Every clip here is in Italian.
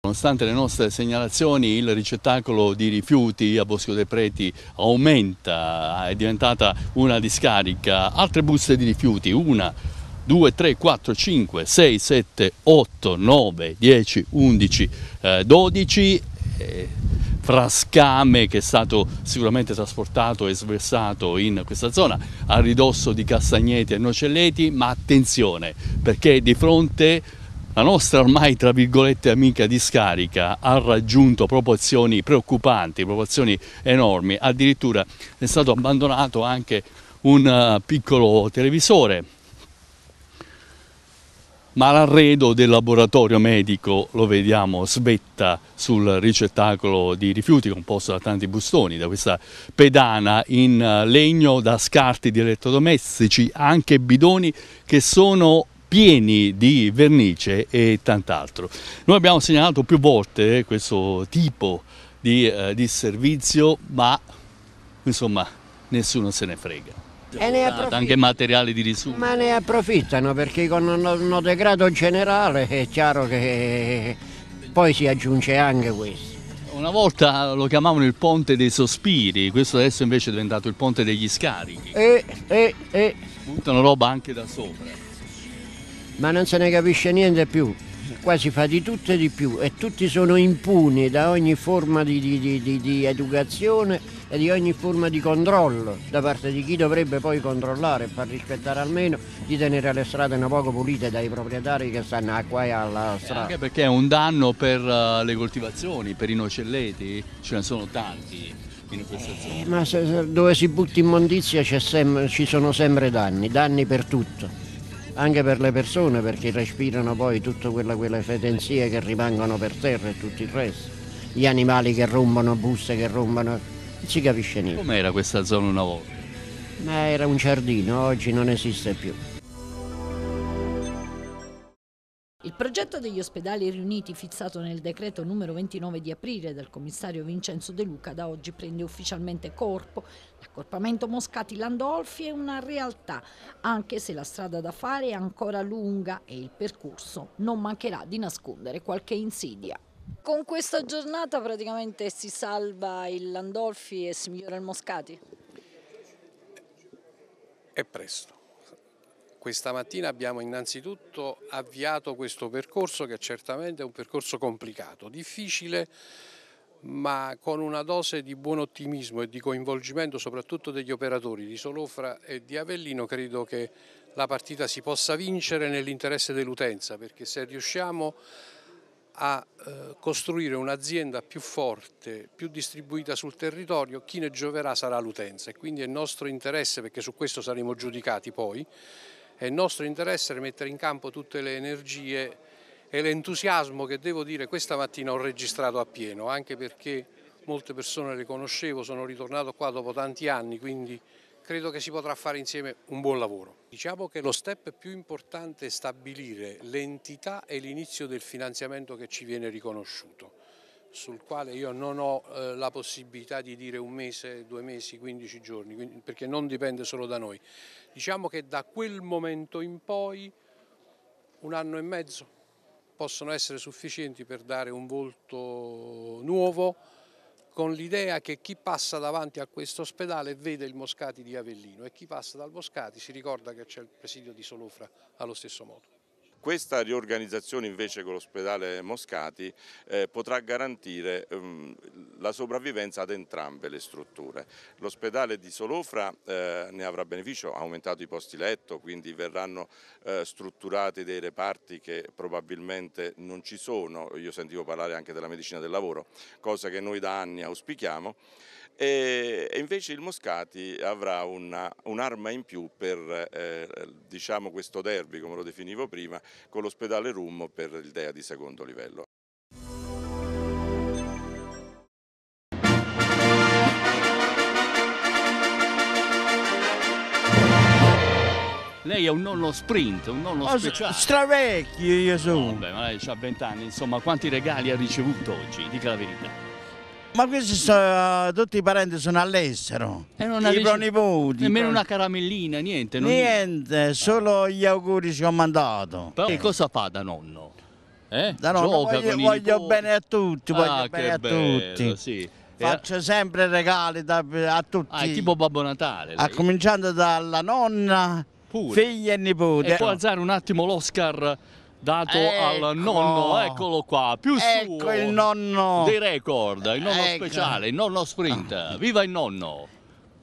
Nonostante le nostre segnalazioni, il ricettacolo di rifiuti a Bosco dei Preti aumenta, è diventata una discarica. Altre buste di rifiuti, una, 2, 3, 4, 5, 6, 7, 8, 9, 10, 11, 12 frascame che è stato sicuramente trasportato e sversato in questa zona a ridosso di Castagneti e Nocelleti, ma attenzione perché di fronte la nostra ormai tra virgolette amica di scarica ha raggiunto proporzioni preoccupanti, proporzioni enormi, addirittura è stato abbandonato anche un eh, piccolo televisore ma l'arredo del laboratorio medico, lo vediamo, svetta sul ricettacolo di rifiuti composto da tanti bustoni, da questa pedana in eh, legno, da scarti di elettrodomestici, anche bidoni che sono pieni di vernice e tant'altro. Noi abbiamo segnalato più volte questo tipo di, eh, di servizio, ma insomma nessuno se ne frega e esatto, anche materiali di risucchio. Ma ne approfittano perché con un, uno degrado generale è chiaro che poi si aggiunge anche questo. Una volta lo chiamavano il ponte dei sospiri, questo adesso invece è diventato il ponte degli scarichi. E, e, e. Buttano roba anche da sopra. Ma non se ne capisce niente più quasi fa di tutto e di più e tutti sono impuni da ogni forma di, di, di, di educazione e di ogni forma di controllo da parte di chi dovrebbe poi controllare e far rispettare almeno di tenere le strade un poco pulite dai proprietari che stanno a qua e alla strada. Eh, anche perché è un danno per uh, le coltivazioni, per i nocelleti, ce ne sono tanti. Eh, ma se, se, dove si butta immondizia ci sono sempre danni, danni per tutto anche per le persone perché respirano poi tutte quelle, quelle fetenzie che rimangono per terra e tutto il resto. Gli animali che rompono, buste che rompono, non si capisce niente. Com'era questa zona una volta? Ma era un giardino, oggi non esiste più. Il progetto degli ospedali riuniti fissato nel decreto numero 29 di aprile dal commissario Vincenzo De Luca da oggi prende ufficialmente corpo. L'accorpamento Moscati-Landolfi è una realtà, anche se la strada da fare è ancora lunga e il percorso non mancherà di nascondere qualche insidia. Con questa giornata praticamente si salva il Landolfi e si migliora il Moscati? È presto questa mattina abbiamo innanzitutto avviato questo percorso che certamente è un percorso complicato, difficile, ma con una dose di buon ottimismo e di coinvolgimento soprattutto degli operatori di Solofra e di Avellino credo che la partita si possa vincere nell'interesse dell'utenza perché se riusciamo a eh, costruire un'azienda più forte, più distribuita sul territorio, chi ne gioverà sarà l'utenza e quindi è nostro interesse, perché su questo saremo giudicati poi, è nostro interesse mettere in campo tutte le energie e l'entusiasmo che devo dire questa mattina ho registrato appieno, anche perché molte persone le conoscevo, sono ritornato qua dopo tanti anni, quindi credo che si potrà fare insieme un buon lavoro. Diciamo che lo step più importante è stabilire l'entità e l'inizio del finanziamento che ci viene riconosciuto sul quale io non ho eh, la possibilità di dire un mese, due mesi, 15 giorni, quindi, perché non dipende solo da noi. Diciamo che da quel momento in poi un anno e mezzo possono essere sufficienti per dare un volto nuovo con l'idea che chi passa davanti a questo ospedale vede il Moscati di Avellino e chi passa dal Moscati si ricorda che c'è il presidio di Solofra allo stesso modo. Questa riorganizzazione invece con l'ospedale Moscati eh, potrà garantire ehm, la sopravvivenza ad entrambe le strutture. L'ospedale di Solofra eh, ne avrà beneficio, ha aumentato i posti letto, quindi verranno eh, strutturati dei reparti che probabilmente non ci sono, io sentivo parlare anche della medicina del lavoro, cosa che noi da anni auspichiamo e, invece il Moscati avrà un'arma un in più per eh, diciamo questo derby, come lo definivo prima, con l'ospedale Rummo per il DEA di secondo livello. Lei è un nonno sprint, un nonno oh, speciale. Stravecchio io sono. Vabbè, ma lei ha 20 anni, insomma, quanti regali ha ricevuto oggi? Dica la verità. Ma questi sono, tutti i parenti sono all'estero, i pronipoti. Nemmeno una caramellina, niente? niente, niente, ah. solo gli auguri ci ho mandato. Però che cosa fa da nonno? Eh? Da nonno Gioca voglio, voglio bene a tutti, voglio ah, bene a tutti. Sì. Faccio sempre regali da, a tutti. Ah, è tipo Babbo Natale. Ah, lei. A cominciando dalla nonna, Pure. figlia e nipote. E può alzare un attimo l'Oscar dato ecco. al nonno, eccolo qua, più ecco suo il nonno. dei record, il nonno ecco. speciale, il nonno sprint, viva il nonno!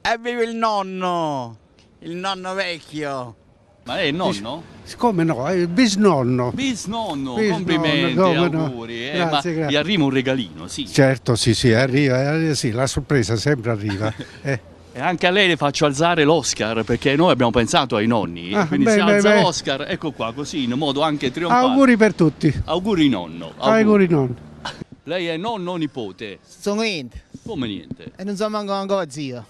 E eh, viva il nonno, il nonno vecchio! Ma è il nonno? Siccome no, è il bisnonno. Bisnonno, bisnonno complimenti, nonno, auguri. No. Eh, grazie, grazie. Gli arriva un regalino, sì. Certo, sì, sì, arriva, eh, sì la sorpresa sempre arriva. eh. E anche a lei le faccio alzare l'Oscar perché noi abbiamo pensato ai nonni. Ah, quindi beh, si beh, alza l'Oscar, ecco qua, così in modo anche trionfante. Auguri per tutti. Auguri nonno. Auguri, auguri nonno. Lei è nonno nipote? Sono niente. Come niente? E non sono manco ancora zio.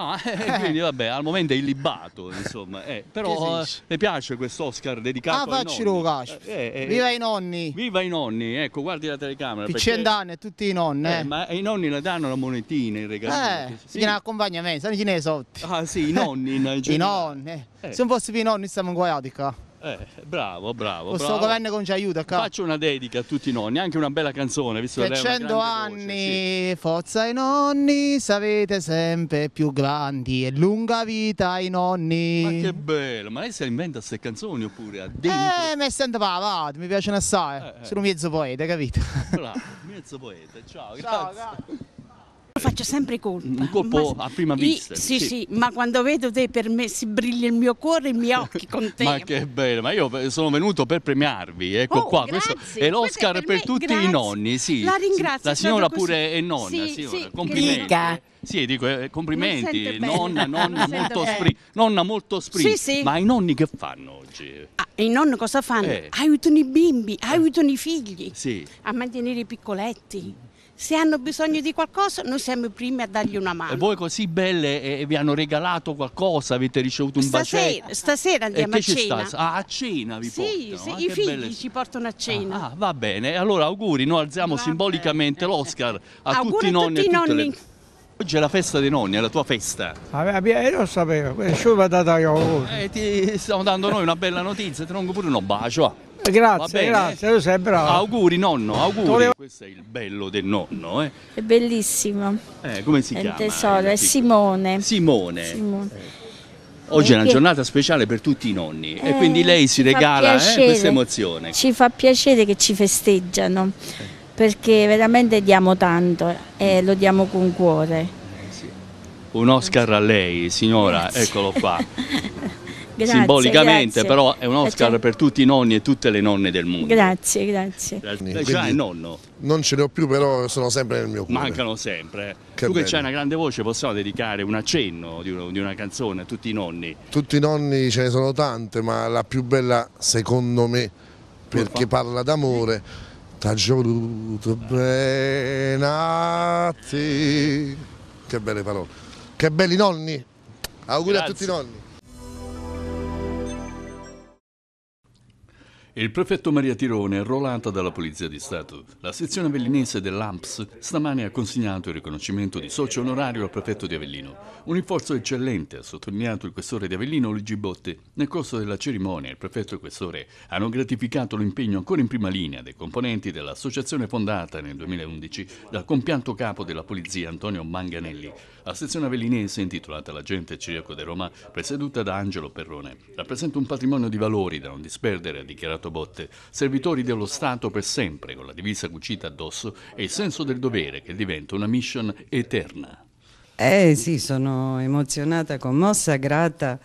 Ah, eh, eh, quindi vabbè, al momento è illibato, insomma. Eh, però eh, le piace questo Oscar dedicato ah, ai nonni. lo cacio. Eh, eh, viva i nonni! Viva i nonni, ecco, guardi la telecamera. Piccien danno e tutti i nonni. ma i nonni le danno la monetina, in regalo. Eh, sì. viene l'accompagnamento, sono i sotti. Ah sì, i nonni in I nonni. Se non fossero i nonni, stiamo guaiati qua. Eh, bravo, bravo. Questo bravo. governo non ci aiuta. Ca. Faccio una dedica a tutti i nonni, anche una bella canzone. Visto che 100 anni, voce, sì. forza ai nonni, sarete sempre più grandi e lunga vita ai nonni. Ma che bello, ma lei si inventa queste canzoni oppure ha dentro... Eh, mi sento va, mi piacciono assai. Eh, eh. Sono un mezzo poeta, capito? Bravo, mezzo poeta. Ciao, Ciao grazie. grazie faccio sempre colpa. Un colpo ma... a prima vista. I... Sì, sì, sì, ma quando vedo te per me si brilla il mio cuore e i miei occhi con te. ma che bello, ma io sono venuto per premiarvi, ecco oh, qua, grazie. questo è l'Oscar per, per, tutti grazie. i nonni, sì. La ringrazio. La signora pure è nonna, sì, signora. Sì, complimenti. Che... Sì, dico eh, complimenti, nonna, nonna, molto spri- nonna, molto spri- sì, sì. Ma i nonni che fanno oggi? Ah, I nonni cosa fanno? Eh. Aiutano i bimbi, eh. aiutano i figli sì. a mantenere i piccoletti se hanno bisogno di qualcosa noi siamo i primi a dargli una mano. E voi così belle eh, eh vi hanno regalato qualcosa, avete ricevuto un stasera, bacetto? Stasera andiamo a cena. Ah, a cena vi sì, portano? Sì, ah, i figli belle... ci portano a ah, cena. Ah, va bene, allora auguri, noi alziamo va simbolicamente l'Oscar a tutti i nonni tutti e tutte nonni. le... Oggi è la festa dei nonni, è la tua festa. Ah, io lo sapevo, questo mi ha io. Oh. Eh, ti stiamo dando noi una bella notizia, ti rongo pure un bacio. Eh, grazie, grazie, tu sei bravo. Auguri nonno, auguri. Volevo- Questo è il bello del nonno, eh. È bellissimo. Eh, come si È chiama? il tesoro, è Simone. Simone. Simone. Eh. Oggi è una Perché- giornata speciale per tutti i nonni e eh, quindi lei si regala eh, questa emozione. Ci fa piacere che ci festeggiano perché veramente diamo tanto e mm. lo diamo con cuore. Un Oscar a lei, signora, Grazie. eccolo qua. grazie, simbolicamente, grazie. però è un Oscar cioè... per tutti i nonni e tutte le nonne del mondo. Grazie, grazie. Quindi, già è nonno. Non ce ne ho più, però sono sempre nel mio cuore. Mancano sempre. Che tu bello. che c'hai una grande voce possiamo dedicare un accenno di, uno, di una canzone a tutti i nonni? Tutti i nonni ce ne sono tante, ma la più bella secondo me, perché parla d'amore. T'ha voluto bene a te. Che belle parole. Che belli nonni. Auguri Grazie. a tutti i nonni. Il prefetto Maria Tirone è arruolata dalla Polizia di Stato. La sezione avellinese dell'AMPS stamane ha consegnato il riconoscimento di socio onorario al prefetto di Avellino. Un rinforzo eccellente, ha sottolineato il questore di Avellino Luigi Botte. Nel corso della cerimonia il prefetto e il questore hanno gratificato l'impegno ancora in prima linea dei componenti dell'associazione fondata nel 2011 dal compianto capo della Polizia Antonio Manganelli. La sezione avellinese, intitolata L'Agente Ciriaco di Roma, presieduta da Angelo Perrone, rappresenta un patrimonio di valori da non disperdere, ha dichiarato Botte, servitori dello Stato per sempre, con la divisa cucita addosso e il senso del dovere che diventa una mission eterna. Eh sì, sono emozionata, commossa, grata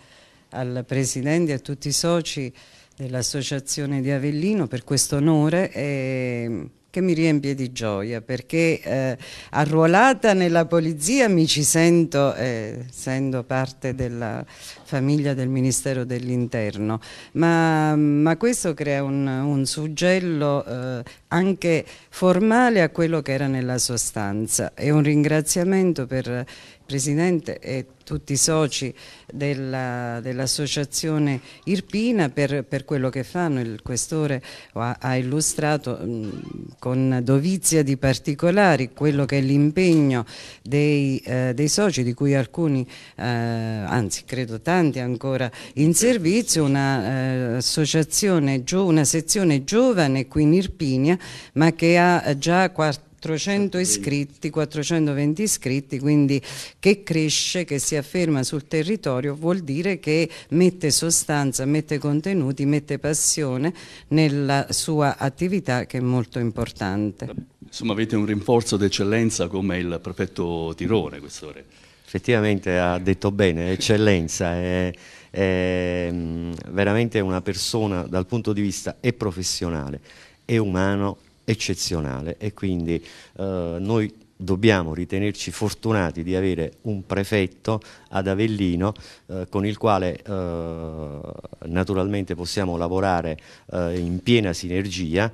al Presidente e a tutti i soci dell'Associazione di Avellino per questo onore e che mi riempie di gioia perché eh, arruolata nella polizia mi ci sento, eh, essendo parte della famiglia del Ministero dell'Interno, ma, ma, questo crea un, un suggello eh, anche formale a quello che era nella sostanza e un ringraziamento per Presidente e tutti i soci dell'associazione Irpina per, per, quello che fanno, il questore ha, ha illustrato mh, mm, con dovizia di particolari quello che è l'impegno dei, eh, dei, soci di cui alcuni, eh, anzi credo tanti ancora in servizio, una, eh, una sezione giovane qui in Irpinia ma che ha già 4 400 certo, iscritti, 420 iscritti, quindi che cresce, che si afferma sul territorio vuol dire che mette sostanza, mette contenuti, mette passione nella sua attività che è molto importante. Insomma avete un rinforzo d'eccellenza come il prefetto Tirone quest'ora. Effettivamente ha detto bene, eccellenza. È è mm, veramente una persona dal punto di vista e professionale e umano eccezionale e quindi eh, noi dobbiamo ritenerci fortunati di avere un prefetto ad Avellino eh, con il quale eh, naturalmente possiamo lavorare eh, in piena sinergia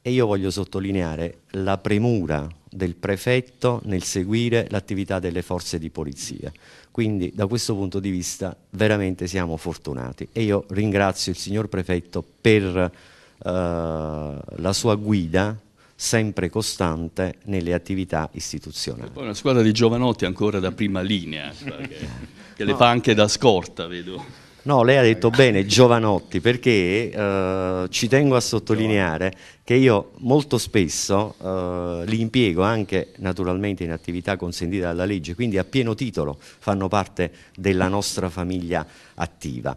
e io voglio sottolineare la premura del prefetto nel seguire l'attività delle forze di polizia. Quindi da questo punto di vista veramente siamo fortunati e io ringrazio il signor prefetto per eh, la sua guida sempre costante nelle attività istituzionali. E poi una squadra di giovanotti ancora da prima linea, eh, cioè che, che le no. fa anche da scorta, vedo. No, lei ha detto bene, giovanotti, perché eh, ci tengo a sottolineare che io molto spesso eh, li impiego anche naturalmente in attività consentite dalla legge, quindi a pieno titolo fanno parte della nostra famiglia attiva.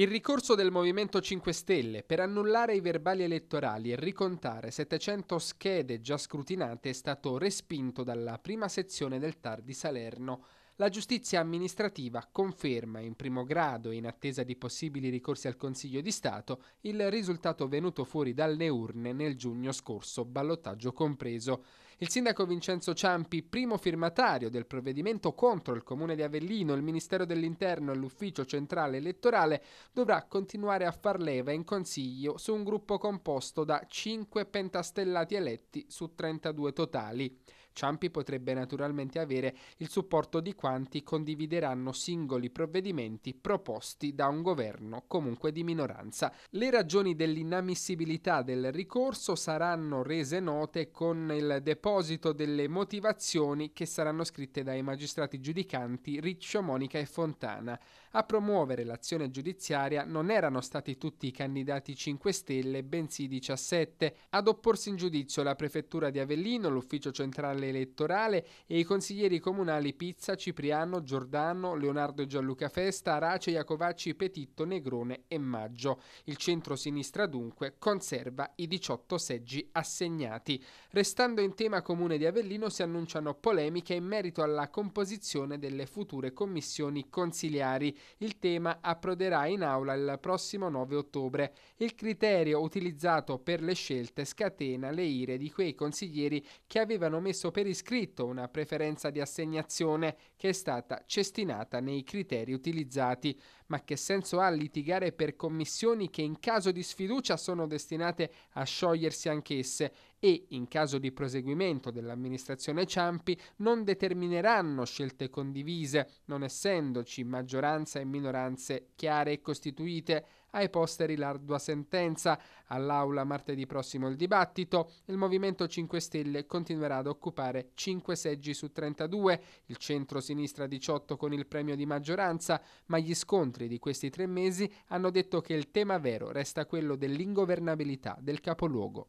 Il ricorso del Movimento 5 Stelle per annullare i verbali elettorali e ricontare 700 schede già scrutinate è stato respinto dalla prima sezione del TAR di Salerno. La giustizia amministrativa conferma in primo grado, in attesa di possibili ricorsi al Consiglio di Stato, il risultato venuto fuori dalle urne nel giugno scorso, ballottaggio compreso. Il sindaco Vincenzo Ciampi, primo firmatario del provvedimento contro il Comune di Avellino, il Ministero dell'Interno e l'Ufficio Centrale Elettorale, dovrà continuare a far leva in consiglio su un gruppo composto da 5 pentastellati eletti su 32 totali. Ciampi potrebbe naturalmente avere il supporto di quanti condivideranno singoli provvedimenti proposti da un governo comunque di minoranza. Le ragioni dell'inammissibilità del ricorso saranno rese note con il deposito delle motivazioni che saranno scritte dai magistrati giudicanti Riccio, Monica e Fontana. A promuovere l'azione giudiziaria non erano stati tutti i candidati 5 Stelle, bensì 17. Ad opporsi in giudizio la Prefettura di Avellino, l'Ufficio Centrale Elettorale e i consiglieri comunali Pizza, Cipriano, Giordano, Leonardo e Gianluca Festa, Arace, Iacovacci, Petitto, Negrone e Maggio. Il centro-sinistra dunque conserva i 18 seggi assegnati. Restando in tema comune di Avellino si annunciano polemiche in merito alla composizione delle future commissioni consiliari. Il tema approderà in aula il prossimo 9 ottobre. Il criterio utilizzato per le scelte scatena le ire di quei consiglieri che avevano messo per iscritto una preferenza di assegnazione che è stata cestinata nei criteri utilizzati. Ma che senso ha litigare per commissioni che in caso di sfiducia sono destinate a sciogliersi anch'esse? e, in caso di proseguimento dell'amministrazione Ciampi, non determineranno scelte condivise, non essendoci maggioranza e minoranze chiare e costituite. Ai posteri l'ardua sentenza. All'aula martedì prossimo il dibattito. Il Movimento 5 Stelle continuerà ad occupare 5 seggi su 32, il centro-sinistra 18 con il premio di maggioranza, ma gli scontri di questi tre mesi hanno detto che il tema vero resta quello dell'ingovernabilità del capoluogo.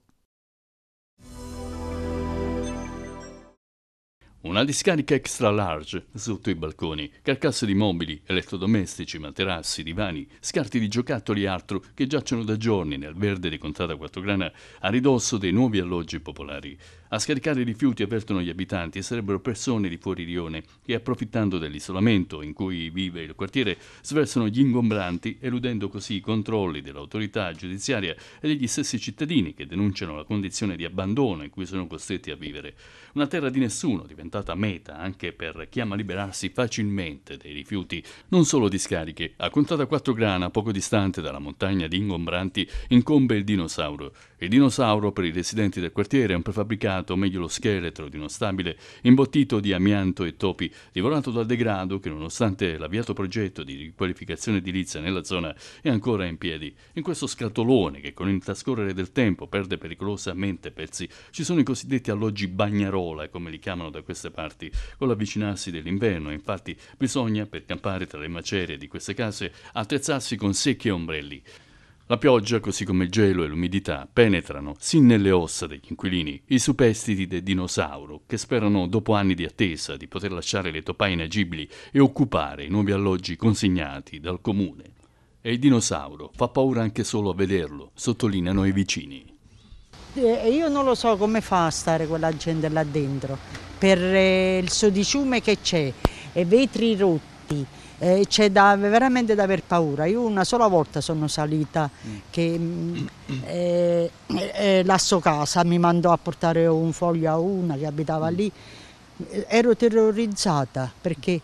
Una discarica extra large sotto i balconi, carcasse di mobili, elettrodomestici, materassi, divani, scarti di giocattoli e altro che giacciono da giorni nel verde di contrada Quattrograna a ridosso dei nuovi alloggi popolari. A scaricare i rifiuti, avvertono gli abitanti, e sarebbero persone di fuori rione che, approfittando dell'isolamento in cui vive il quartiere, sversano gli ingombranti, eludendo così i controlli dell'autorità giudiziaria e degli stessi cittadini che denunciano la condizione di abbandono in cui sono costretti a vivere. Una terra di nessuno diventa diventata meta anche per chi ama liberarsi facilmente dei rifiuti, non solo di scariche. A Contata 4 Grana, poco distante dalla montagna di ingombranti, incombe il dinosauro. Il dinosauro per i residenti del quartiere è un prefabbricato, meglio lo scheletro di uno stabile imbottito di amianto e topi, divorato dal degrado che nonostante l'avviato progetto di riqualificazione edilizia nella zona è ancora in piedi. In questo scatolone che con il trascorrere del tempo perde pericolosamente pezzi, ci sono i cosiddetti alloggi bagnarola, come li chiamano da questa queste parti con l'avvicinarsi dell'inverno, infatti bisogna, per campare tra le macerie di queste case, attrezzarsi con secchi e ombrelli. La pioggia, così come il gelo e l'umidità, penetrano sin nelle ossa degli inquilini i superstiti del dinosauro, che sperano, dopo anni di attesa, di poter lasciare le topaie inagibili e occupare i nuovi alloggi consegnati dal comune. E il dinosauro fa paura anche solo a vederlo, sottolineano i vicini. Eh, io non lo so come fa a stare quella gente là dentro per eh, il sodiciume che c'è, vetri rotti, eh, c'è veramente da aver paura. Io una sola volta sono salita che mm, eh, eh, eh la sua casa mi mandò a portare un foglio a una che abitava lì. Eh, ero terrorizzata perché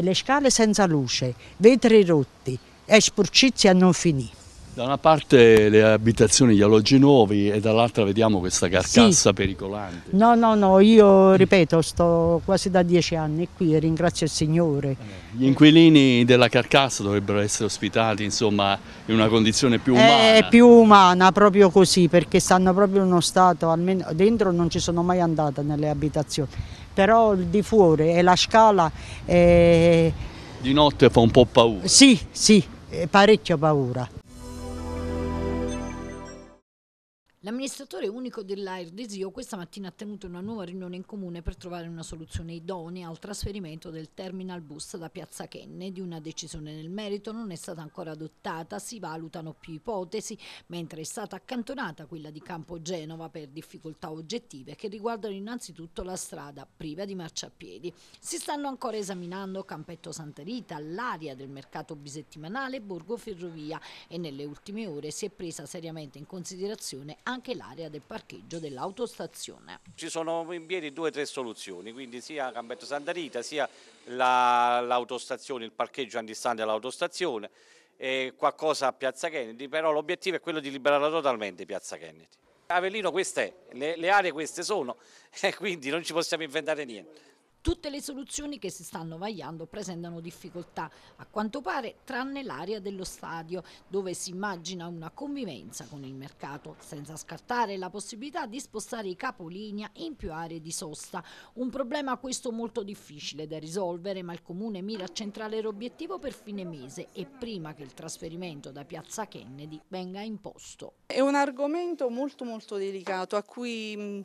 le scale senza luce, vetri rotti e sporcizi non finì. Da una parte le abitazioni, gli alloggi nuovi e dall'altra vediamo questa carcassa sì. pericolante. No, no, no, io ripeto, sto quasi da dieci anni qui e ringrazio il Signore. Eh, gli inquilini della carcassa dovrebbero essere ospitati insomma, in una condizione più umana. È eh, più umana, proprio così, perché stanno proprio in uno stato, almeno dentro non ci sono mai andata nelle abitazioni, però di fuori e la scala... È... Eh, di notte fa un po' paura. Sì, sì, parecchio paura. L'amministratore unico dell'Airdesio questa mattina ha tenuto una nuova riunione in comune per trovare una soluzione idonea al trasferimento del terminal bus da Piazza Kenne. Di una decisione nel merito non è stata ancora adottata, si valutano più ipotesi, mentre è stata accantonata quella di Campo Genova per difficoltà oggettive che riguardano innanzitutto la strada priva di marciapiedi. Si stanno ancora esaminando Campetto Santa Rita, l'area del mercato bisettimanale Borgo Ferrovia e nelle ultime ore si è presa seriamente in considerazione anche anche l'area del parcheggio dell'autostazione. Ci sono in piedi due o tre soluzioni, quindi sia Campetto Santa Rita sia l'autostazione, la, il parcheggio antistante all'autostazione e qualcosa a Piazza Kennedy, però l'obiettivo è quello di liberare totalmente Piazza Kennedy. Avellino queste, le, le aree queste sono, quindi non ci possiamo inventare niente. Tutte le soluzioni che si stanno vagliando presentano difficoltà, a quanto pare tranne l'area dello stadio, dove si immagina una convivenza con il mercato, senza scartare la possibilità di spostare i capolinea in più aree di sosta. Un problema questo molto difficile da risolvere, ma il Comune mira a centrare l'obiettivo per fine mese e prima che il trasferimento da Piazza Kennedy venga imposto. È un argomento molto molto delicato a cui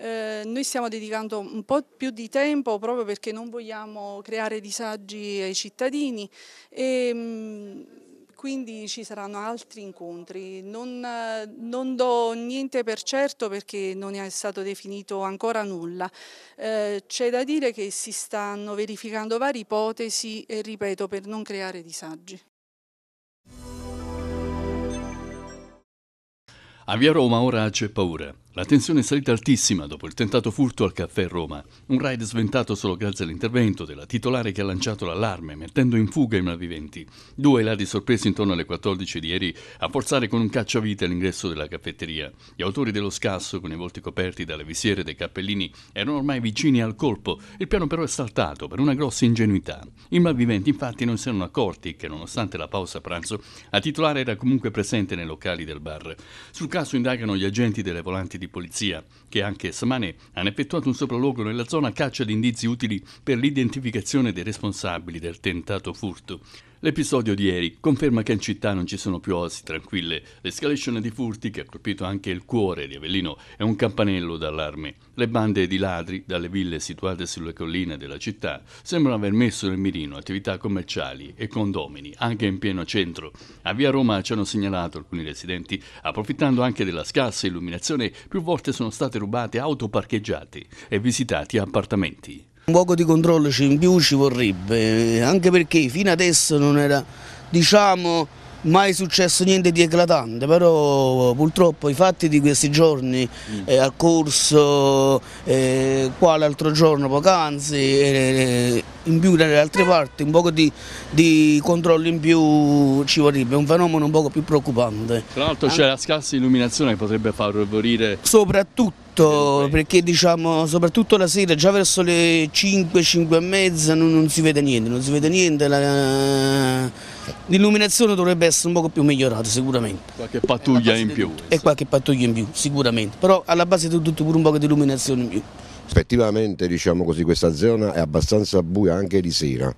eh, noi stiamo dedicando un po' più di tempo proprio perché non vogliamo creare disagi ai cittadini e mm, quindi ci saranno altri incontri. Non, eh, non, do niente per certo perché non è stato definito ancora nulla. Eh, c'è da dire che si stanno verificando varie ipotesi e ripeto per non creare disagi. A via Roma ora c'è paura. La tensione è salita altissima dopo il tentato furto al caffè Roma. Un raid sventato solo grazie all'intervento della titolare che ha lanciato l'allarme, mettendo in fuga i malviventi. Due ladri sorpresi intorno alle 14 di ieri a forzare con un cacciavite l'ingresso della caffetteria. Gli autori dello scasso, con i volti coperti dalle visiere dei cappellini, erano ormai vicini al colpo. Il piano però è saltato per una grossa ingenuità. I malviventi infatti non si erano accorti che, nonostante la pausa pranzo, la titolare era comunque presente nei locali del bar. Sul caso indagano gli agenti delle volanti di di polizia, che anche stamane hanno effettuato un sopralluogo nella zona a caccia di indizi utili per l'identificazione dei responsabili del tentato furto. L'episodio di ieri conferma che in città non ci sono più oasi tranquille. L'escalation di furti, che ha colpito anche il cuore di Avellino, è un campanello d'allarme. Le bande di ladri dalle ville situate sulle colline della città sembrano aver messo nel mirino attività commerciali e condomini, anche in pieno centro. A via Roma ci hanno segnalato alcuni residenti, approfittando anche della scarsa illuminazione, più volte sono state rubate auto parcheggiate e visitati appartamenti. Un poco di controllo in più ci vorrebbe, eh, anche perché fino adesso non era, diciamo, mai successo niente di eclatante, però purtroppo i fatti di questi giorni mm. eh, al corso, eh, qua l'altro giorno poc'anzi, eh, in più nelle altre parti, un po' di, di, controllo in più ci vorrebbe, è un fenomeno un poco più preoccupante. Tra l'altro c'è la scarsa illuminazione che potrebbe favorire... Soprattutto tutto certo, perché diciamo soprattutto la sera già verso le 5, 5 e mezza non, non si vede niente, non si vede niente, l'illuminazione dovrebbe essere un po' più migliorata sicuramente. Qualche pattuglia in più. e qualche pattuglia in più sicuramente, però alla base di tutto pure un po' di illuminazione in più. Effettivamente diciamo così questa zona è abbastanza buia anche di sera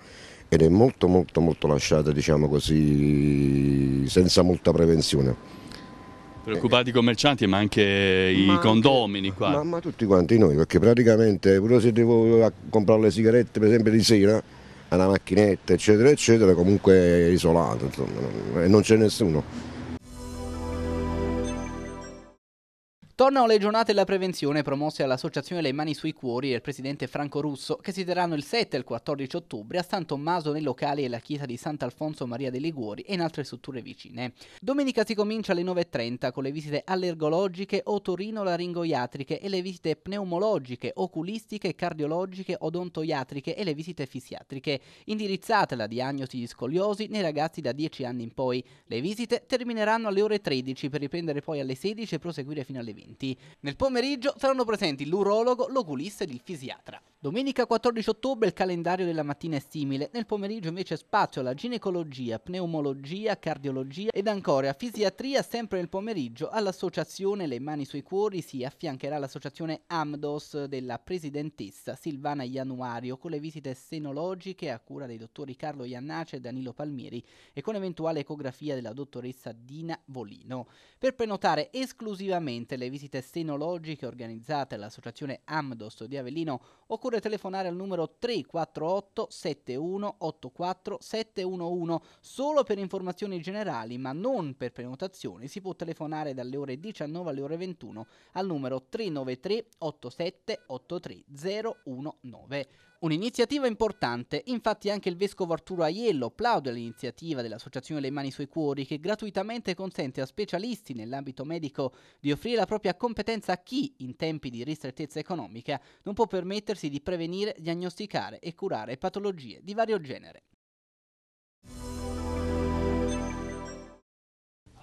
ed è molto molto molto lasciata diciamo così senza molta prevenzione. Preoccupati i commercianti ma anche ma i condomini qua. Ma, ma, tutti quanti noi, perché praticamente pure se devo comprare le sigarette per esempio di sera, alla macchinetta eccetera eccetera, comunque è isolato insomma, e non c'è nessuno. Tornano le giornate della prevenzione promosse dall'Associazione Le Mani sui Cuori del presidente Franco Russo, che si terranno il 7 e il 14 ottobre a San Tommaso nei locali e la chiesa di Sant'Alfonso Maria dei Liguori e in altre strutture vicine. Domenica si comincia alle 9.30 con le visite allergologiche o torino-laringoiatriche e le visite pneumologiche, oculistiche, cardiologiche, odontoiatriche e le visite fisiatriche, indirizzate alla diagnosi di scoliosi nei ragazzi da 10 anni in poi. Le visite termineranno alle ore 13 per riprendere poi alle 16 e proseguire fino alle 20 pazienti. Nel pomeriggio saranno presenti l'urologo, l'oculista ed il fisiatra. Domenica 14 ottobre il calendario della mattina è simile, nel pomeriggio invece spazio alla ginecologia, pneumologia, cardiologia ed ancora a fisiatria sempre nel pomeriggio all'associazione Le Mani sui Cuori si affiancherà l'associazione AMDOS della presidentessa Silvana Ianuario con le visite senologiche a cura dei dottori Carlo Iannace e Danilo Palmieri e con eventuale ecografia della dottoressa Dina Volino. Per prenotare esclusivamente le visite visite stenologiche organizzate all'associazione AMDOS di Avellino occorre telefonare al numero 348 7184 711 solo per informazioni generali ma non per prenotazioni si può telefonare dalle ore 19 alle ore 21 al numero 393 87 83 019 Un'iniziativa importante, infatti anche il vescovo Arturo Aiello plaude all'iniziativa dell'associazione Le Mani sui Cuori che gratuitamente consente a specialisti nell'ambito medico di offrire la propria competenza a chi, in tempi di ristrettezza economica, non può permettersi di prevenire, diagnosticare e curare patologie di vario genere.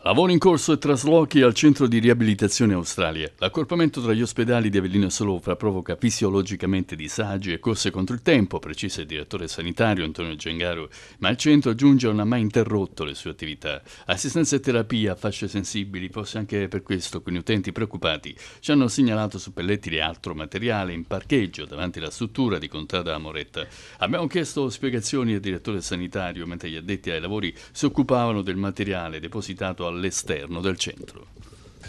Lavori in corso e traslochi al centro di riabilitazione Australia. L'accorpamento tra gli ospedali di Avellino e Solofra provoca fisiologicamente disagi e corse contro il tempo, precisa il direttore sanitario Antonio Gengaro, ma il centro aggiunge non ha mai interrotto le sue attività. Assistenza e terapia a fasce sensibili, forse anche per questo con gli utenti preoccupati, ci hanno segnalato su pellettili e altro materiale in parcheggio davanti alla struttura di Contrada Amoretta. Abbiamo chiesto spiegazioni al direttore sanitario mentre gli addetti ai lavori si occupavano del materiale depositato alla all'esterno del centro.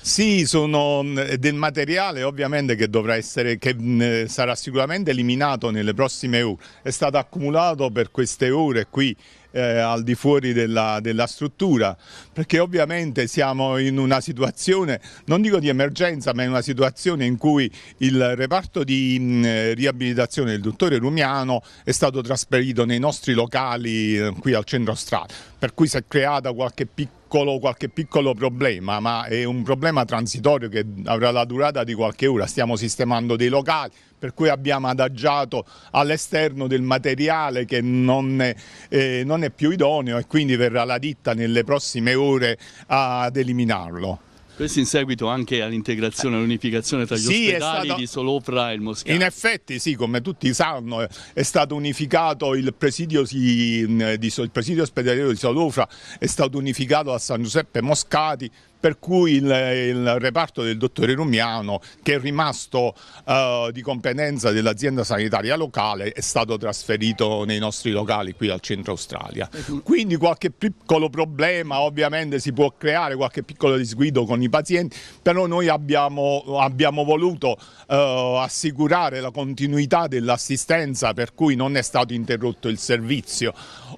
Sì, sono mm, del materiale ovviamente che dovrà essere, che mm, sarà sicuramente eliminato nelle prossime ore. È stato accumulato per queste ore qui eh, al di fuori della, della, struttura, perché ovviamente siamo in una situazione, non dico di emergenza, ma in una situazione in cui il reparto di mh, mm, riabilitazione del dottore Rumiano è stato trasferito nei nostri locali eh, qui al centro strada, per cui si è creata qualche piccola qualche piccolo problema, ma è un problema transitorio che avrà la durata di qualche ora. Stiamo sistemando dei locali, per cui abbiamo adagiato all'esterno del materiale che non è, eh, non è più idoneo e quindi verrà la ditta nelle prossime ore ad eliminarlo. Questo in seguito anche all'integrazione, eh. all'unificazione tra gli sì, ospedali stato, di Solofra e il Moscato. In effetti sì, come tutti sanno è stato unificato il presidio, il presidio ospedaliero di Solofra, è stato unificato a San Giuseppe Moscati per cui il, il reparto del dottore Rumiano, che è rimasto eh, di competenza dell'azienda sanitaria locale, è stato trasferito nei nostri locali qui al centro Australia. Quindi qualche piccolo problema ovviamente si può creare, qualche piccolo disguido con i pazienti, però noi abbiamo, abbiamo voluto eh, assicurare la continuità dell'assistenza per cui non è stato interrotto il servizio.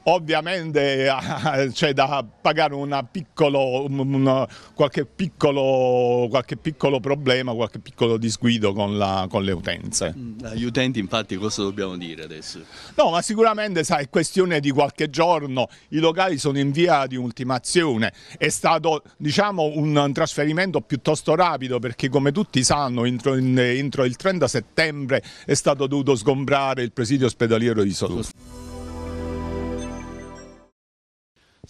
Ovviamente eh, c'è da pagare una piccola... Una, qualche piccolo, qualche piccolo problema, qualche piccolo disguido con, la, con le utenze. Mm, Gli utenti infatti cosa dobbiamo dire adesso? No, ma sicuramente sai, è questione di qualche giorno, i locali sono in via di ultimazione, è stato diciamo un trasferimento piuttosto rapido perché come tutti sanno entro, entro il 30 settembre è stato dovuto sgombrare il presidio ospedaliero di Saluzzo.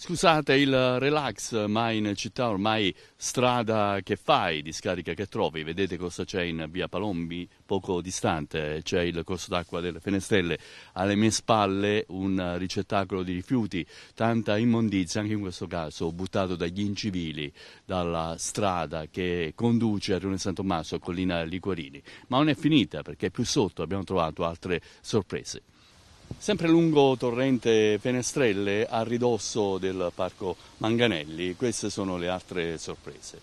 Scusate il eh, relax, ma in città ormai strada che fai, discarica che trovi. Vedete cosa c'è in via Palombi, poco distante, eh, c'è il corso d'acqua delle Fenestelle, Alle mie spalle un ricettacolo di rifiuti, tanta immondizia, anche in questo caso buttato dagli incivili dalla strada che conduce a Rione San Tommaso, Collina Liquarini, Ma non è finita perché più sotto abbiamo trovato altre sorprese. Sempre lungo torrente Fenestrelle, a ridosso del parco Manganelli, queste sono le altre sorprese.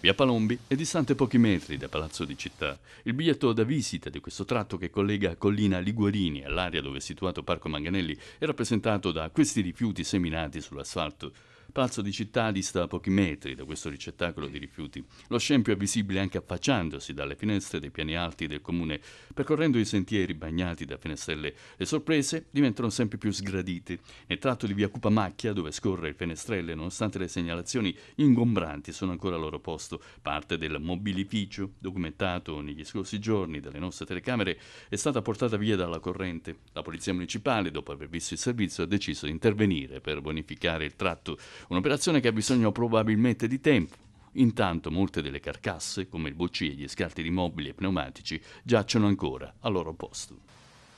Via Palombi è distante pochi metri da Palazzo di Città. Il biglietto da visita di questo tratto che collega Collina Liguarini all'area dove è situato Parco Manganelli è rappresentato da questi rifiuti seminati sull'asfalto. Palazzo di Città dista a pochi metri da questo ricettacolo di rifiuti. Lo scempio è visibile anche affacciandosi dalle finestre dei piani alti del comune. Percorrendo i sentieri bagnati da finestrelle, le sorprese diventano sempre più sgradite. Nel tratto di via Cupamacchia, dove scorre il fenestrelle, nonostante le segnalazioni ingombranti, sono ancora al loro posto. Parte del mobilificio, documentato negli scorsi giorni dalle nostre telecamere, è stata portata via dalla corrente. La polizia municipale, dopo aver visto il servizio, ha deciso di intervenire per bonificare il tratto. Un'operazione che ha bisogno probabilmente di tempo. Intanto molte delle carcasse, come il bocci e gli scarti di mobili e pneumatici, giacciono ancora al loro posto.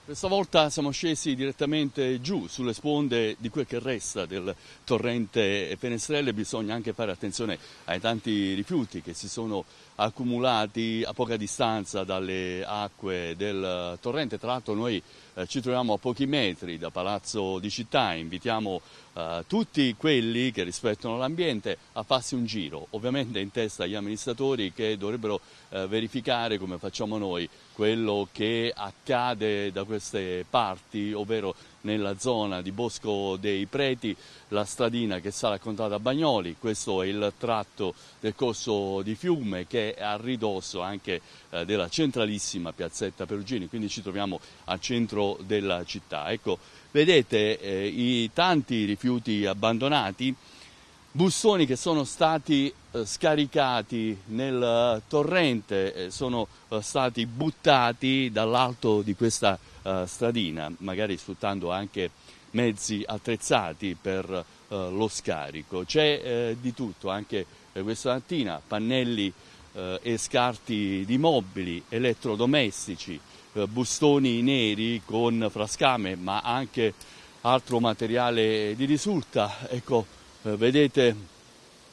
Questa volta siamo scesi direttamente giù sulle sponde di quel che resta del torrente Penestrelle, bisogna anche fare attenzione ai tanti rifiuti che si sono accumulati a poca distanza dalle acque del torrente, tra l'altro noi eh, ci troviamo a pochi metri da Palazzo di Città, invitiamo eh, tutti quelli che rispettano l'ambiente a farsi un giro, ovviamente in testa agli amministratori che dovrebbero eh, verificare come facciamo noi quello che accade da queste parti, ovvero nella zona di Bosco dei Preti, la stradina che sarà raccontata a Bagnoli, questo è il tratto del corso di fiume che è a ridosso anche eh, della centralissima piazzetta Perugini, quindi ci troviamo al centro della città. Ecco, Vedete eh, i tanti rifiuti abbandonati, bussoni che sono stati eh, scaricati nel eh, torrente, eh, sono eh, stati buttati dall'alto di questa stradina, magari sfruttando anche mezzi attrezzati per lo scarico. C'è di tutto, anche questa mattina, pannelli e scarti di mobili, elettrodomestici, bustoni neri con frascame ma anche altro materiale di risulta. Ecco, eh, vedete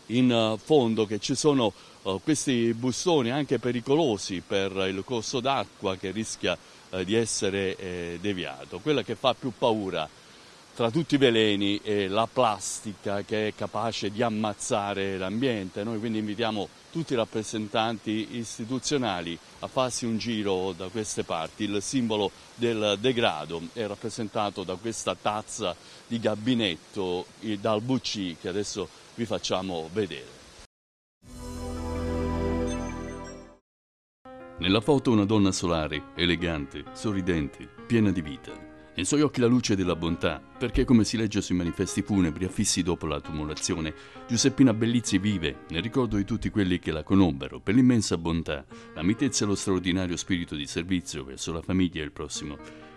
in fondo che ci sono eh, questi bustoni anche pericolosi per il corso d'acqua che rischia eh, di essere deviato. Quella che fa più paura tra tutti i veleni e la plastica che è capace di ammazzare l'ambiente. Noi quindi invitiamo tutti i rappresentanti istituzionali a farsi un giro da queste parti. Il simbolo del degrado è rappresentato da questa tazza di gabinetto dal BC che adesso vi facciamo vedere. Nella foto una donna solare, elegante, sorridente, piena di vita nei suoi occhi la luce della bontà, perché come si legge sui manifesti funebri affissi dopo la tumulazione, Giuseppina Bellizzi vive, nel ricordo di tutti quelli che la conobbero, per l'immensa bontà, la mitezza e lo straordinario spirito di servizio verso la famiglia e il prossimo.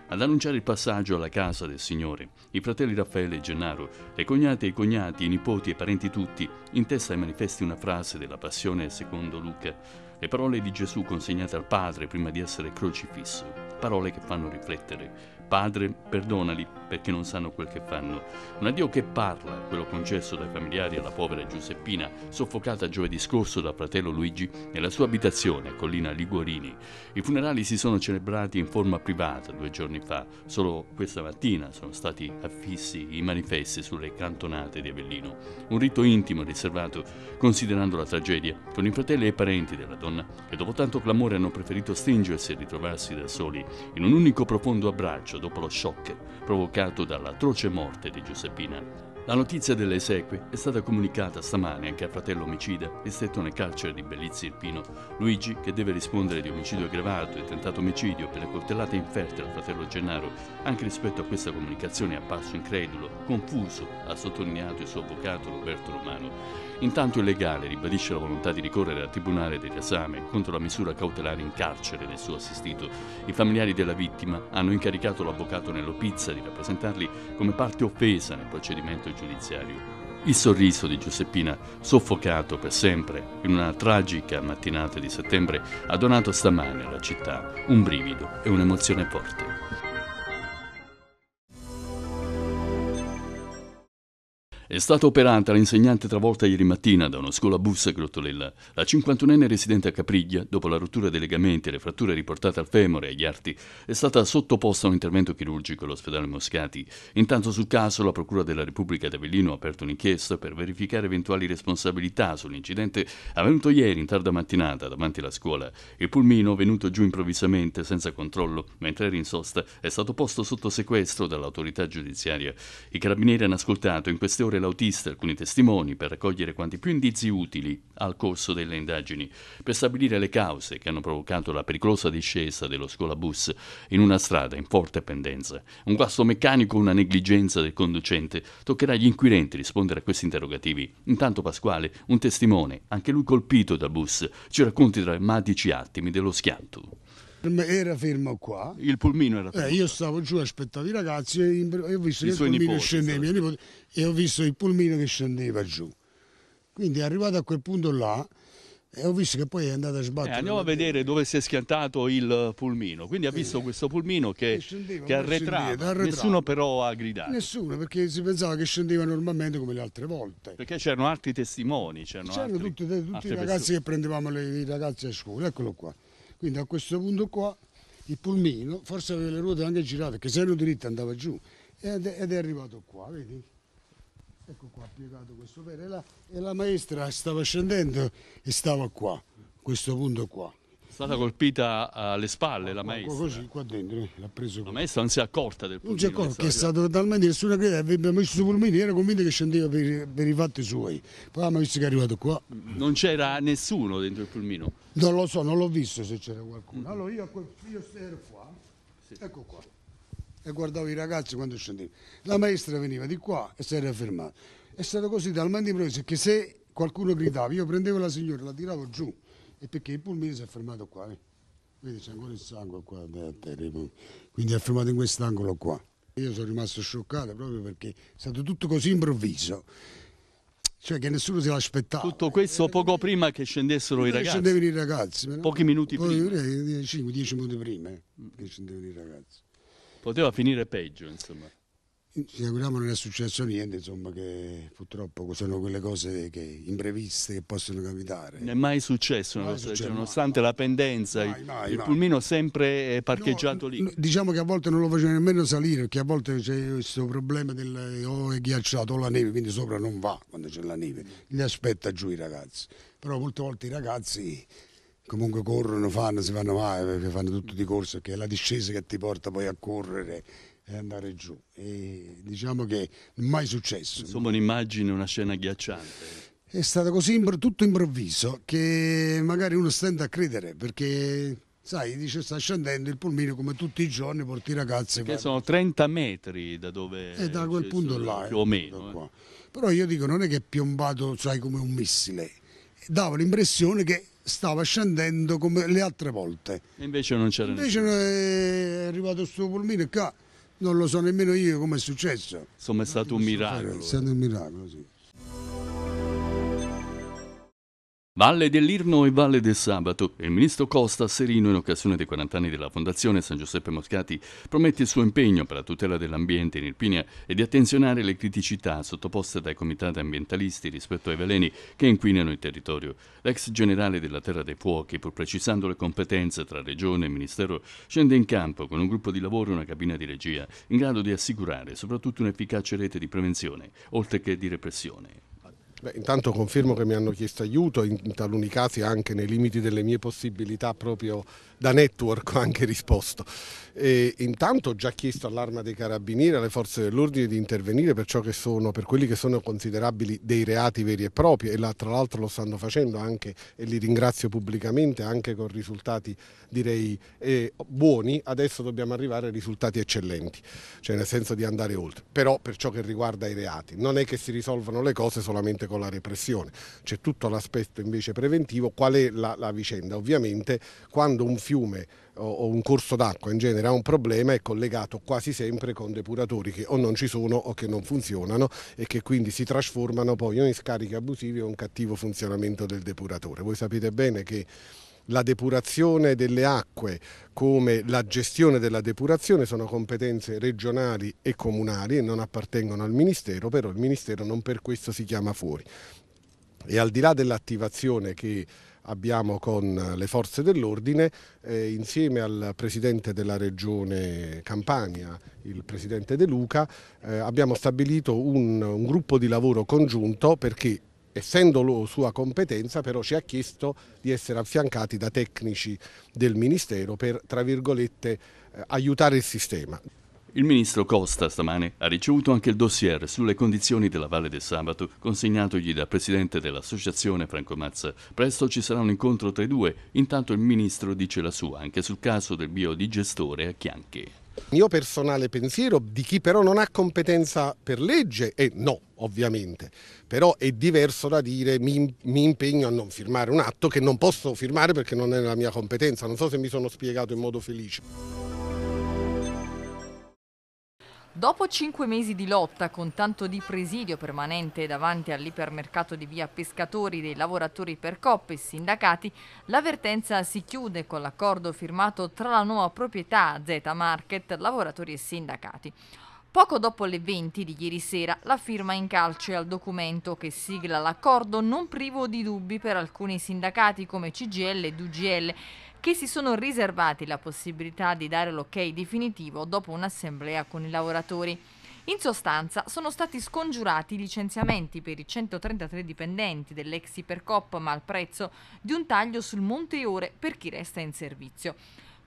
Ad annunciare il passaggio alla casa del Signore, i fratelli Raffaele e Gennaro, le cognate e i cognati, i nipoti e i parenti tutti, in testa ai manifesti una frase della passione secondo Luca, le parole di Gesù consegnate al Padre prima di essere crocifisso, parole che fanno riflettere Padre, perdonali perché non sanno quel che fanno. Un addio che parla, quello concesso dai familiari alla povera Giuseppina, soffocata giovedì scorso dal fratello Luigi nella sua abitazione a Collina Liguorini. I funerali si sono celebrati in forma privata due giorni fa. Solo questa mattina sono stati affissi i manifesti sulle cantonate di Avellino. Un rito intimo e riservato, considerando la tragedia, con i fratelli e i parenti della donna che dopo tanto clamore hanno preferito stringersi e ritrovarsi da soli in un unico profondo abbraccio braccio dopo lo shock provocato dall'atroce morte di Giuseppina. La notizia delle esequie è stata comunicata stamane anche al fratello omicida, ristretto nel carcere di Bellizzi Irpino. Luigi, che deve rispondere di omicidio aggravato e tentato omicidio per le coltellate inferte al fratello Gennaro, anche rispetto a questa comunicazione è apparso incredulo, confuso, ha sottolineato il suo avvocato Roberto Romano. Intanto il legale ribadisce la volontà di ricorrere al Tribunale del riesame contro la misura cautelare in carcere del suo assistito. I familiari della vittima hanno incaricato l'avvocato Nello Pizza di rappresentarli come parte offesa nel procedimento giudiziario. Il sorriso di Giuseppina, soffocato per sempre in una tragica mattinata di settembre, ha donato stamane alla città un brivido e un'emozione forte. È stata operata l'insegnante travolta ieri mattina da una scuola bus a Grottolella. La 51enne residente a Capriglia, dopo la rottura dei legamenti e le fratture riportate al femore e agli arti, è stata sottoposta a un intervento chirurgico all'ospedale Moscati. Intanto sul caso la Procura della Repubblica di Avellino ha aperto un'inchiesta per verificare eventuali responsabilità sull'incidente avvenuto ieri in tarda mattinata davanti alla scuola. Il pulmino, venuto giù improvvisamente senza controllo mentre era in sosta, è stato posto sotto sequestro dall'autorità giudiziaria. I carabinieri hanno ascoltato in queste ore pure l'autista alcuni testimoni per raccogliere quanti più indizi utili al corso delle indagini, per stabilire le cause che hanno provocato la pericolosa discesa dello scolabus in una strada in forte pendenza. Un guasto meccanico o una negligenza del conducente toccherà agli inquirenti rispondere a questi interrogativi. Intanto Pasquale, un testimone, anche lui colpito da bus, ci racconti i drammatici attimi dello schianto. Era fermo qua. Il pulmino era eh, fermo. Eh, io stavo giù, aspettavo i ragazzi e, ho visto il pulmino nipoti, scendeva, mio e ho visto il pulmino che scendeva giù. Quindi è arrivato a quel punto là e ho visto che poi è andato a eh, sbattere. Eh, andiamo a vedere dove si è schiantato il pulmino. Quindi ha eh. visto eh, questo pulmino che, che arretrava. Nessuno però ha gridato. Nessuno, perché si pensava che scendeva normalmente come le altre volte. Perché c'erano altri testimoni. C'erano, altri, tutti, tutti i ragazzi persone. che prendevamo le, i ragazzi a scuola, eccolo qua. Quindi a questo punto qua il pulmino forse aveva le ruote anche girate, che se ero dritto andava giù ed è, ed è arrivato qua, vedi? Ecco qua, piegato questo pelo e la, e la maestra stava scendendo e stava qua, questo punto qua stata colpita eh, alle spalle la maestra. Così qua dentro eh, l'ha preso. La maestra non si è accorta del pugno. Non si è accorta è stato talmente nessuno che aveva messo sul pulmino, era convinto che scendeva per, per, i fatti suoi. Poi abbiamo visto che è arrivato qua. Non c'era nessuno dentro il pulmino? Non lo so, non l'ho visto se c'era qualcuno. Mm. Allora io, io ero qua, sì. ecco qua, e guardavo i ragazzi quando scendevo. La maestra veniva di qua e si era fermata. È stato così talmente improvviso che se qualcuno gridava, io prendevo la signora, e la tiravo giù e perché il pulmine si è fermato qua. Eh? Vedi, c'è ancora il sangue qua, quindi è fermato in quest'angolo qua. Io sono rimasto scioccato proprio perché è stato tutto così improvviso. Cioè che nessuno se l'aspettava. Tutto questo eh, poco eh, prima che scendessero i ragazzi. Scendevano i ragazzi. Pochi no? minuti Poi, prima. 5-10 eh, minuti prima eh, che scendevano i ragazzi. Poteva finire peggio, insomma. Ci auguriamo non è successo niente, insomma, che purtroppo sono quelle cose che, impreviste che possono capitare. Non è mai successo, mai successo cioè, nonostante mai, la pendenza, il pulmino sempre parcheggiato no, lì. Diciamo che a volte non lo faceva nemmeno salire, perché a volte c'è questo problema del o oh, è ghiacciato o la neve, quindi sopra non va quando c'è la neve, li aspetta giù i ragazzi. Però molte volte i ragazzi comunque corrono, fanno, si fanno male, ah, eh, fanno tutto di corsa, che è la discesa che ti porta poi a correre e andare giù. E diciamo che mai successo. Insomma un'immagine, una scena ghiacciante. È stato così imbr tutto improvviso che magari uno stende a credere perché sai, dice sta scendendo il pulmino come tutti i giorni, porti i ragazzi. Che sono 30 metri da dove... E eh, da quel punto là. Più o eh, meno. Eh. Però io dico, non è che è piombato, sai, come un missile. Dava l'impressione che stava scendendo come le altre volte. E invece non c'era nessuno. Eh, è arrivato questo pulmino e qua non lo so nemmeno io come è successo. Insomma è stato un miracolo. È stato un eh. miracolo, sì. Valle dell'Irno e Valle del Sabato. Il ministro Costa Serino, in occasione dei 40 anni della Fondazione San Giuseppe Moscati, promette il suo impegno per la tutela dell'ambiente in Irpinia e di attenzionare le criticità sottoposte dai comitati ambientalisti rispetto ai veleni che inquinano il territorio. L'ex generale della Terra dei Fuochi, pur precisando le competenze tra Regione e Ministero, scende in campo con un gruppo di lavoro e una cabina di regia in grado di assicurare soprattutto un'efficace rete di prevenzione, oltre che di repressione. Beh, intanto confermo che mi hanno chiesto aiuto, in taluni casi anche nei limiti delle mie possibilità proprio da network ho anche risposto. E intanto ho già chiesto all'arma dei carabinieri, alle forze dell'ordine di intervenire per, sono, per, quelli che sono considerabili dei reati veri e propri e là, tra l'altro lo stanno facendo anche e li ringrazio pubblicamente anche con risultati direi eh, buoni, adesso dobbiamo arrivare a risultati eccellenti, cioè nel senso di andare oltre, però per ciò che riguarda i reati non è che si risolvono le cose solamente con la repressione, c'è tutto l'aspetto invece preventivo, qual è la, la vicenda? Ovviamente quando un fiume o, o un corso d'acqua in genere ha un problema è collegato quasi sempre con depuratori che o non ci sono o che non funzionano e che quindi si trasformano poi in scarichi abusivi o un cattivo funzionamento del depuratore. Voi sapete bene che la depurazione delle acque come la gestione della depurazione sono competenze regionali e comunali e non appartengono al Ministero, però il Ministero non per questo si chiama fuori. E al di là dell'attivazione che abbiamo con le forze dell'ordine eh, insieme al presidente della regione Campania, il presidente De Luca, eh, abbiamo stabilito un, un gruppo di lavoro congiunto perché essendo sua competenza però ci ha chiesto di essere affiancati da tecnici del Ministero per, tra virgolette, eh, aiutare il sistema. Il ministro Costa stamane ha ricevuto anche il dossier sulle condizioni della Valle del Sabato consegnatogli dal presidente dell'associazione Franco Mazza. Presto ci sarà un incontro tra i due, intanto il ministro dice la sua anche sul caso del biodigestore a Chianchi. Mio personale pensiero di chi però non ha competenza per legge è no, ovviamente, però è diverso da dire mi, mi, impegno a non firmare un atto che non posso firmare perché non è nella mia competenza, non so se mi sono spiegato in modo felice. Dopo cinque mesi di lotta con tanto di presidio permanente davanti all'ipermercato di via Pescatori dei lavoratori per coppe e sindacati, l'avvertenza si chiude con l'accordo firmato tra la nuova proprietà Z Market, lavoratori e sindacati. Poco dopo le 20 di ieri sera la firma in calce al documento che sigla l'accordo non privo di dubbi per alcuni sindacati come CGL e DGL che si sono riservati la possibilità di dare l'ok definitivo dopo un'assemblea con i lavoratori. In sostanza sono stati scongiurati i licenziamenti per i 133 dipendenti dell'ex Ipercop ma al prezzo di un taglio sul monte ore per chi resta in servizio.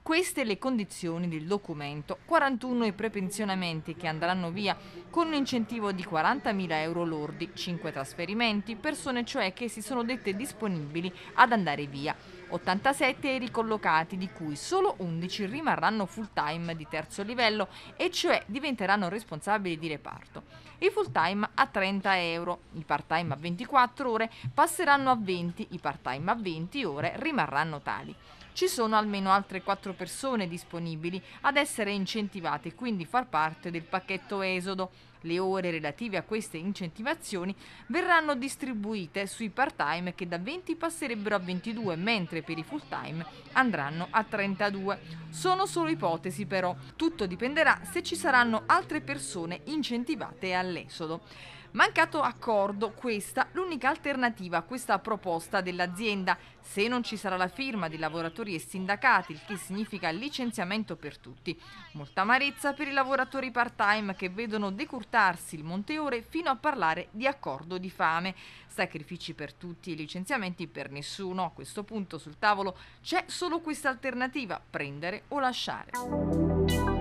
Queste le condizioni del documento, 41 i prepensionamenti che andranno via con un incentivo di 40.000 euro lordi, 5 trasferimenti, persone cioè che si sono dette disponibili ad andare via. 87 i ricollocati, di cui solo 11 rimarranno full time di terzo livello, e cioè diventeranno responsabili di reparto. I full time a 30 euro, i part time a 24 ore passeranno a 20, i part time a 20 ore rimarranno tali ci sono almeno altre 4 persone disponibili ad essere incentivate quindi far parte del pacchetto esodo le ore relative a queste incentivazioni verranno distribuite sui part-time che da 20 passerebbero a 22, mentre per i full-time andranno a 32. Sono solo ipotesi però, tutto dipenderà se ci saranno altre persone incentivate all'esodo. Mancato accordo, questa l'unica alternativa a questa proposta dell'azienda, se non ci sarà la firma di lavoratori e sindacati, il che significa licenziamento per tutti. Molta amarezza per i lavoratori part-time che vedono decurtarsi il monteore fino a parlare di accordo di fame. Sacrifici per tutti e licenziamenti per nessuno. A questo punto sul tavolo c'è solo questa alternativa, prendere o lasciare.